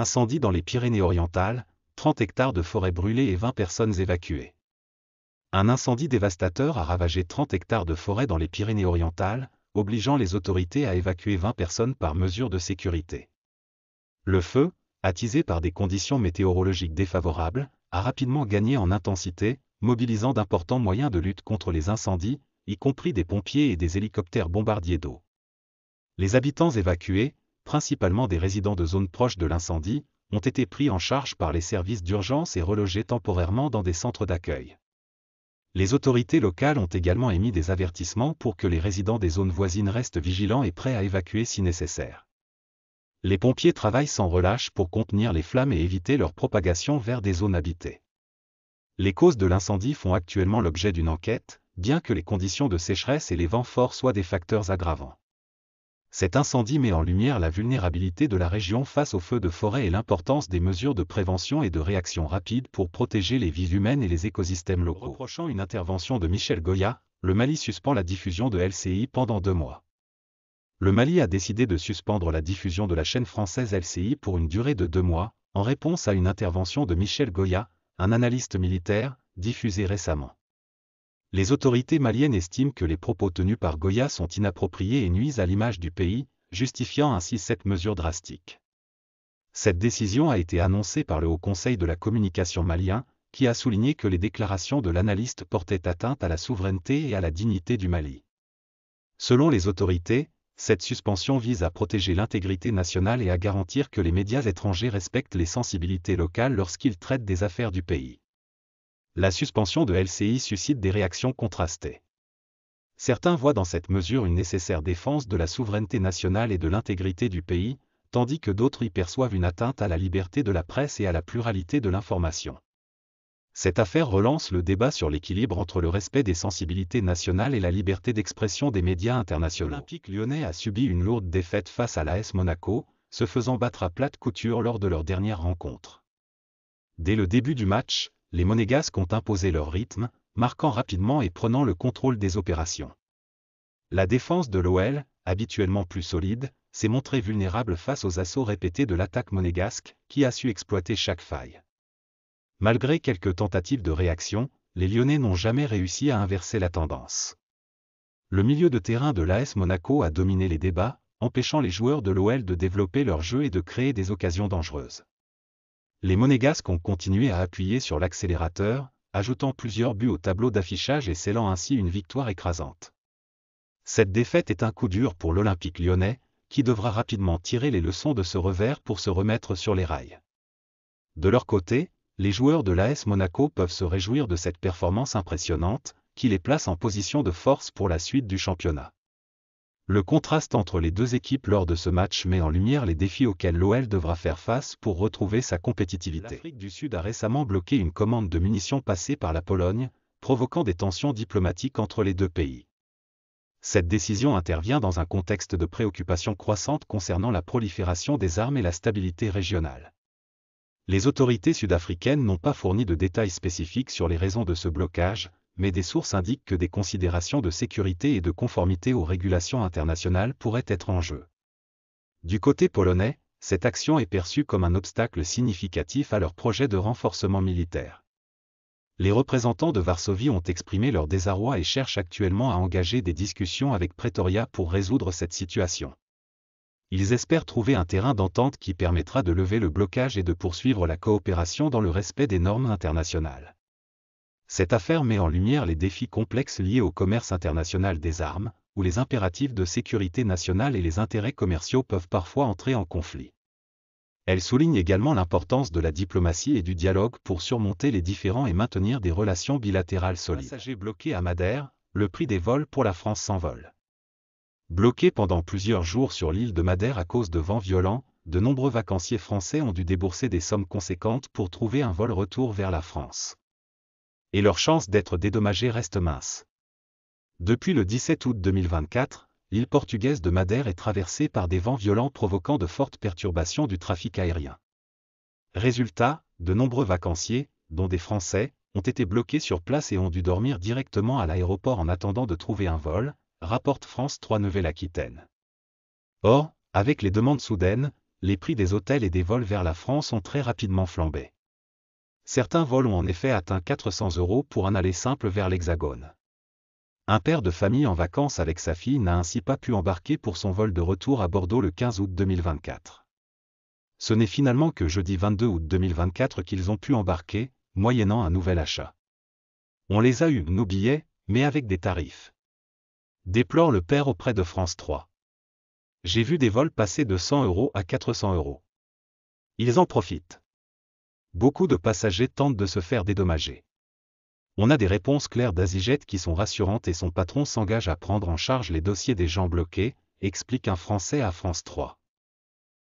Incendie dans les Pyrénées-Orientales, 30 hectares de forêt brûlées et 20 personnes évacuées. Un incendie dévastateur a ravagé 30 hectares de forêt dans les Pyrénées-Orientales, obligeant les autorités à évacuer 20 personnes par mesure de sécurité. Le feu, attisé par des conditions météorologiques défavorables, a rapidement gagné en intensité, mobilisant d'importants moyens de lutte contre les incendies, y compris des pompiers et des hélicoptères bombardiers d'eau. Les habitants évacués, principalement des résidents de zones proches de l'incendie, ont été pris en charge par les services d'urgence et relogés temporairement dans des centres d'accueil. Les autorités locales ont également émis des avertissements pour que les résidents des zones voisines restent vigilants et prêts à évacuer si nécessaire. Les pompiers travaillent sans relâche pour contenir les flammes et éviter leur propagation vers des zones habitées. Les causes de l'incendie font actuellement l'objet d'une enquête, bien que les conditions de sécheresse et les vents forts soient des facteurs aggravants cet incendie met en lumière la vulnérabilité de la région face aux feux de forêt et l'importance des mesures de prévention et de réaction rapide pour protéger les vies humaines et les écosystèmes locaux. Reprochant une intervention de Michel Goya, le Mali suspend la diffusion de LCI pendant deux mois. Le Mali a décidé de suspendre la diffusion de la chaîne française LCI pour une durée de deux mois, en réponse à une intervention de Michel Goya, un analyste militaire, diffusée récemment. Les autorités maliennes estiment que les propos tenus par Goya sont inappropriés et nuisent à l'image du pays, justifiant ainsi cette mesure drastique. Cette décision a été annoncée par le Haut Conseil de la communication malien, qui a souligné que les déclarations de l'analyste portaient atteinte à la souveraineté et à la dignité du Mali. Selon les autorités, cette suspension vise à protéger l'intégrité nationale et à garantir que les médias étrangers respectent les sensibilités locales lorsqu'ils traitent des affaires du pays la suspension de LCI suscite des réactions contrastées. Certains voient dans cette mesure une nécessaire défense de la souveraineté nationale et de l'intégrité du pays, tandis que d'autres y perçoivent une atteinte à la liberté de la presse et à la pluralité de l'information. Cette affaire relance le débat sur l'équilibre entre le respect des sensibilités nationales et la liberté d'expression des médias internationaux. L'Olympique lyonnais a subi une lourde défaite face à l'AS Monaco, se faisant battre à plate couture lors de leur dernière rencontre. Dès le début du match, les monégasques ont imposé leur rythme, marquant rapidement et prenant le contrôle des opérations. La défense de l'OL, habituellement plus solide, s'est montrée vulnérable face aux assauts répétés de l'attaque monégasque, qui a su exploiter chaque faille. Malgré quelques tentatives de réaction, les Lyonnais n'ont jamais réussi à inverser la tendance. Le milieu de terrain de l'AS Monaco a dominé les débats, empêchant les joueurs de l'OL de développer leur jeu et de créer des occasions dangereuses les Monégasques ont continué à appuyer sur l'accélérateur, ajoutant plusieurs buts au tableau d'affichage et scellant ainsi une victoire écrasante. Cette défaite est un coup dur pour l'Olympique lyonnais, qui devra rapidement tirer les leçons de ce revers pour se remettre sur les rails. De leur côté, les joueurs de l'AS Monaco peuvent se réjouir de cette performance impressionnante, qui les place en position de force pour la suite du championnat. Le contraste entre les deux équipes lors de ce match met en lumière les défis auxquels l'OL devra faire face pour retrouver sa compétitivité. L'Afrique du Sud a récemment bloqué une commande de munitions passée par la Pologne, provoquant des tensions diplomatiques entre les deux pays. Cette décision intervient dans un contexte de préoccupation croissante concernant la prolifération des armes et la stabilité régionale. Les autorités sud-africaines n'ont pas fourni de détails spécifiques sur les raisons de ce blocage, mais des sources indiquent que des considérations de sécurité et de conformité aux régulations internationales pourraient être en jeu. Du côté polonais, cette action est perçue comme un obstacle significatif à leur projet de renforcement militaire. Les représentants de Varsovie ont exprimé leur désarroi et cherchent actuellement à engager des discussions avec Pretoria pour résoudre cette situation. Ils espèrent trouver un terrain d'entente qui permettra de lever le blocage et de poursuivre la coopération dans le respect des normes internationales. Cette affaire met en lumière les défis complexes liés au commerce international des armes, où les impératifs de sécurité nationale et les intérêts commerciaux peuvent parfois entrer en conflit. Elle souligne également l'importance de la diplomatie et du dialogue pour surmonter les différends et maintenir des relations bilatérales solides. Passagers bloqué à Madère, le prix des vols pour la France s'envole. Bloqués pendant plusieurs jours sur l'île de Madère à cause de vents violents, de nombreux vacanciers français ont dû débourser des sommes conséquentes pour trouver un vol retour vers la France et leur chance d'être dédommagés reste mince. Depuis le 17 août 2024, l'île portugaise de Madère est traversée par des vents violents provoquant de fortes perturbations du trafic aérien. Résultat, de nombreux vacanciers, dont des Français, ont été bloqués sur place et ont dû dormir directement à l'aéroport en attendant de trouver un vol, rapporte France 3 Nouvelle-Aquitaine. Or, avec les demandes soudaines, les prix des hôtels et des vols vers la France ont très rapidement flambé. Certains vols ont en effet atteint 400 euros pour un aller simple vers l'Hexagone. Un père de famille en vacances avec sa fille n'a ainsi pas pu embarquer pour son vol de retour à Bordeaux le 15 août 2024. Ce n'est finalement que jeudi 22 août 2024 qu'ils ont pu embarquer, moyennant un nouvel achat. On les a eu, nos billets, mais avec des tarifs. Déplore le père auprès de France 3. J'ai vu des vols passer de 100 euros à 400 euros. Ils en profitent. Beaucoup de passagers tentent de se faire dédommager. On a des réponses claires d'Azijet qui sont rassurantes et son patron s'engage à prendre en charge les dossiers des gens bloqués, explique un Français à France 3.